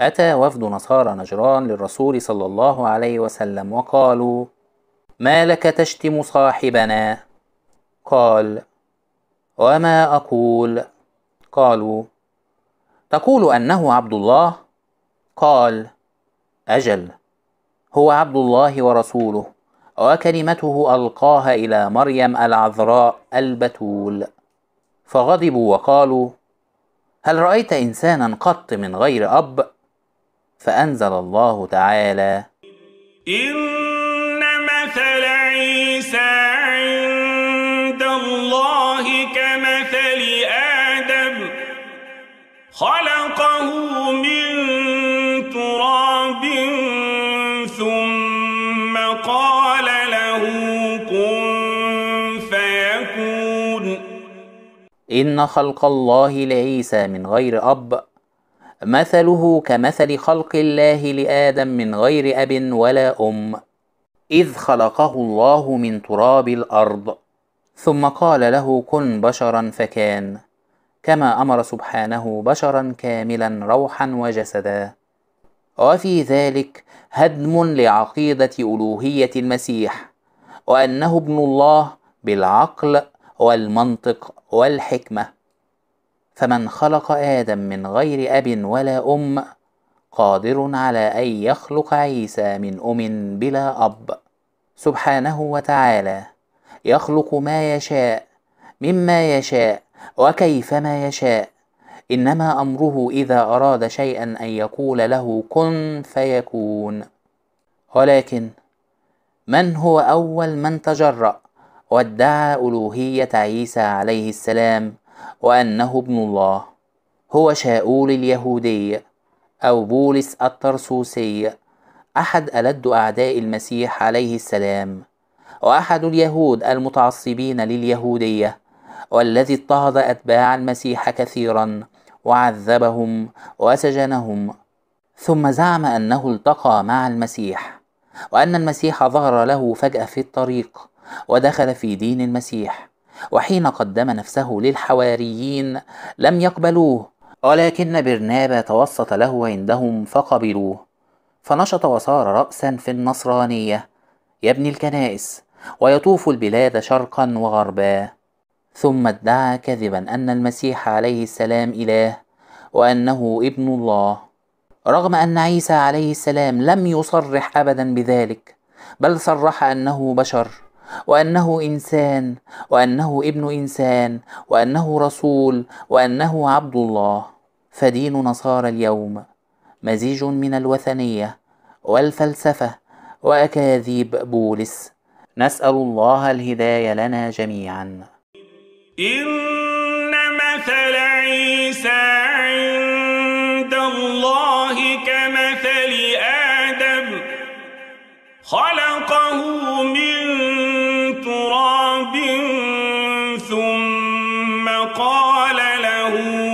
أتى وفد نصارى نجران للرسول صلى الله عليه وسلم وقالوا: ما لك تشتم صاحبنا؟ قال: وما أقول؟ قالوا: تقول أنه عبد الله؟ قال: أجل، هو عبد الله ورسوله، وكلمته ألقاها إلى مريم العذراء البتول، فغضبوا وقالوا: هل رأيت إنسانا قط من غير أب؟ فأنزل الله تعالى إن مثل عيسى عند الله كمثل آدم خلقه من تراب ثم قال له كن فيكون إن خلق الله لعيسى من غير أب مثله كمثل خلق الله لادم من غير اب ولا ام اذ خلقه الله من تراب الارض ثم قال له كن بشرا فكان كما امر سبحانه بشرا كاملا روحا وجسدا وفي ذلك هدم لعقيده الوهيه المسيح وانه ابن الله بالعقل والمنطق والحكمه فمن خلق آدم من غير أب ولا أم قادر على أن يخلق عيسى من أم بلا أب سبحانه وتعالى يخلق ما يشاء مما يشاء وكيفما يشاء إنما أمره إذا أراد شيئا أن يقول له كن فيكون ولكن من هو أول من تجرأ وادعى ألوهية عيسى عليه السلام وأنه ابن الله هو شاؤول اليهودي أو بولس الطرسوسي أحد ألد أعداء المسيح عليه السلام وأحد اليهود المتعصبين لليهودية والذي اضطهد أتباع المسيح كثيرا وعذبهم وسجنهم ثم زعم أنه التقى مع المسيح وأن المسيح ظهر له فجأة في الطريق ودخل في دين المسيح وحين قدم نفسه للحواريين لم يقبلوه ولكن برنابا توسط له عندهم فقبلوه فنشط وصار رأسا في النصرانية يبني الكنائس ويطوف البلاد شرقا وغربا ثم ادعى كذبا أن المسيح عليه السلام إله وأنه ابن الله رغم أن عيسى عليه السلام لم يصرح أبدا بذلك بل صرح أنه بشر وانه انسان وانه ابن انسان وانه رسول وانه عبد الله فدين نصارى اليوم مزيج من الوثنيه والفلسفه واكاذيب بولس نسال الله الهدايه لنا جميعا ان مثل عيسى عند الله كمثل ادم خلقه من قال له